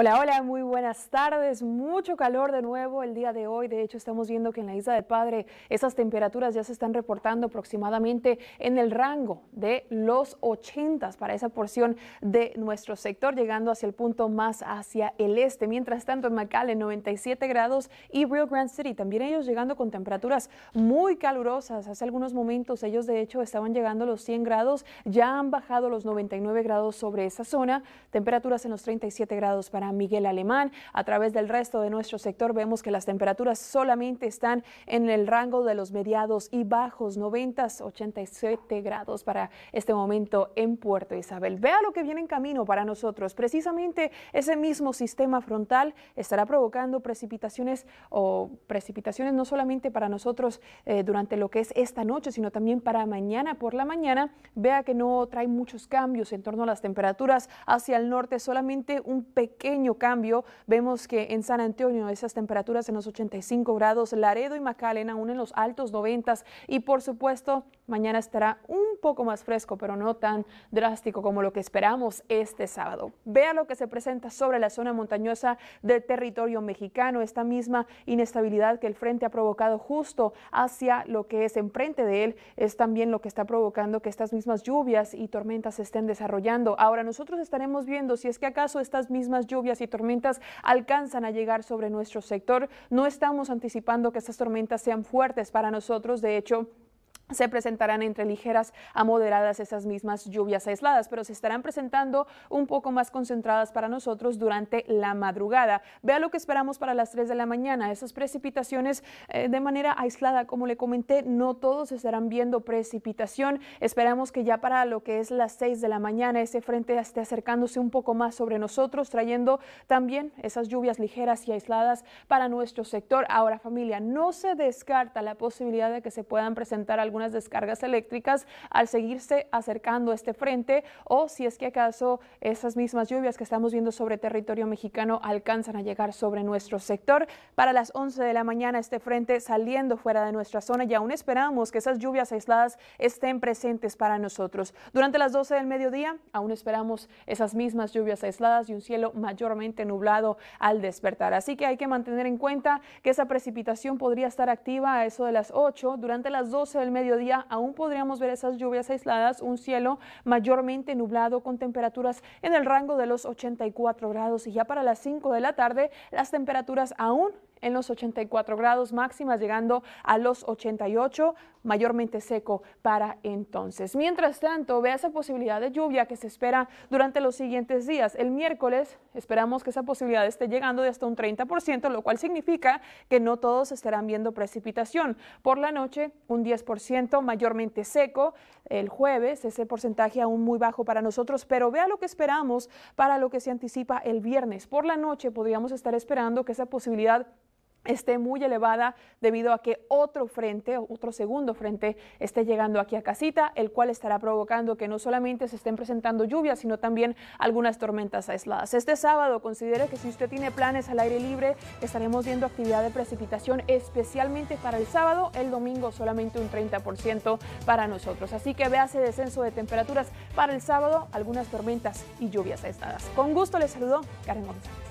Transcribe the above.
Hola, hola, muy buenas tardes. Mucho calor de nuevo el día de hoy. De hecho, estamos viendo que en la Isla del Padre esas temperaturas ya se están reportando aproximadamente en el rango de los 80 para esa porción de nuestro sector, llegando hacia el punto más hacia el este. Mientras tanto, en McAllen 97 grados y Rio Grande City también ellos llegando con temperaturas muy calurosas. Hace algunos momentos ellos de hecho estaban llegando a los 100 grados, ya han bajado los 99 grados sobre esa zona, temperaturas en los 37 grados para Miguel Alemán. A través del resto de nuestro sector vemos que las temperaturas solamente están en el rango de los mediados y bajos, 90, 87 grados para este momento en Puerto Isabel. Vea lo que viene en camino para nosotros. Precisamente ese mismo sistema frontal estará provocando precipitaciones o precipitaciones no solamente para nosotros eh, durante lo que es esta noche, sino también para mañana por la mañana. Vea que no trae muchos cambios en torno a las temperaturas hacia el norte, solamente un pequeño cambio. Vemos que en San Antonio esas temperaturas en los 85 grados, Laredo y McAllen aún en los altos 90 y por supuesto Mañana estará un poco más fresco, pero no tan drástico como lo que esperamos este sábado. Vea lo que se presenta sobre la zona montañosa del territorio mexicano, esta misma inestabilidad que el frente ha provocado justo hacia lo que es enfrente de él, es también lo que está provocando que estas mismas lluvias y tormentas se estén desarrollando. Ahora nosotros estaremos viendo si es que acaso estas mismas lluvias y tormentas alcanzan a llegar sobre nuestro sector. No estamos anticipando que estas tormentas sean fuertes para nosotros, de hecho, se presentarán entre ligeras a moderadas esas mismas lluvias aisladas, pero se estarán presentando un poco más concentradas para nosotros durante la madrugada. Vea lo que esperamos para las 3 de la mañana. Esas precipitaciones eh, de manera aislada, como le comenté, no todos estarán viendo precipitación. Esperamos que ya para lo que es las 6 de la mañana ese frente esté acercándose un poco más sobre nosotros, trayendo también esas lluvias ligeras y aisladas para nuestro sector. Ahora familia, no se descarta la posibilidad de que se puedan presentar algunas unas descargas eléctricas al seguirse acercando este frente o si es que acaso esas mismas lluvias que estamos viendo sobre territorio mexicano alcanzan a llegar sobre nuestro sector. Para las 11 de la mañana este frente saliendo fuera de nuestra zona y aún esperamos que esas lluvias aisladas estén presentes para nosotros. Durante las 12 del mediodía aún esperamos esas mismas lluvias aisladas y un cielo mayormente nublado al despertar. Así que hay que mantener en cuenta que esa precipitación podría estar activa a eso de las 8 durante las 12 del mediodía aún podríamos ver esas lluvias aisladas, un cielo mayormente nublado con temperaturas en el rango de los 84 grados y ya para las 5 de la tarde las temperaturas aún en los 84 grados máximas, llegando a los 88, mayormente seco para entonces. Mientras tanto, vea esa posibilidad de lluvia que se espera durante los siguientes días. El miércoles esperamos que esa posibilidad esté llegando de hasta un 30%, lo cual significa que no todos estarán viendo precipitación. Por la noche, un 10% mayormente seco. El jueves, ese porcentaje aún muy bajo para nosotros, pero vea lo que esperamos para lo que se anticipa el viernes. Por la noche podríamos estar esperando que esa posibilidad esté muy elevada debido a que otro frente, otro segundo frente, esté llegando aquí a casita, el cual estará provocando que no solamente se estén presentando lluvias, sino también algunas tormentas aisladas. Este sábado considere que si usted tiene planes al aire libre, estaremos viendo actividad de precipitación, especialmente para el sábado, el domingo solamente un 30% para nosotros. Así que vea ese descenso de temperaturas para el sábado, algunas tormentas y lluvias aisladas. Con gusto les saludo Karen González.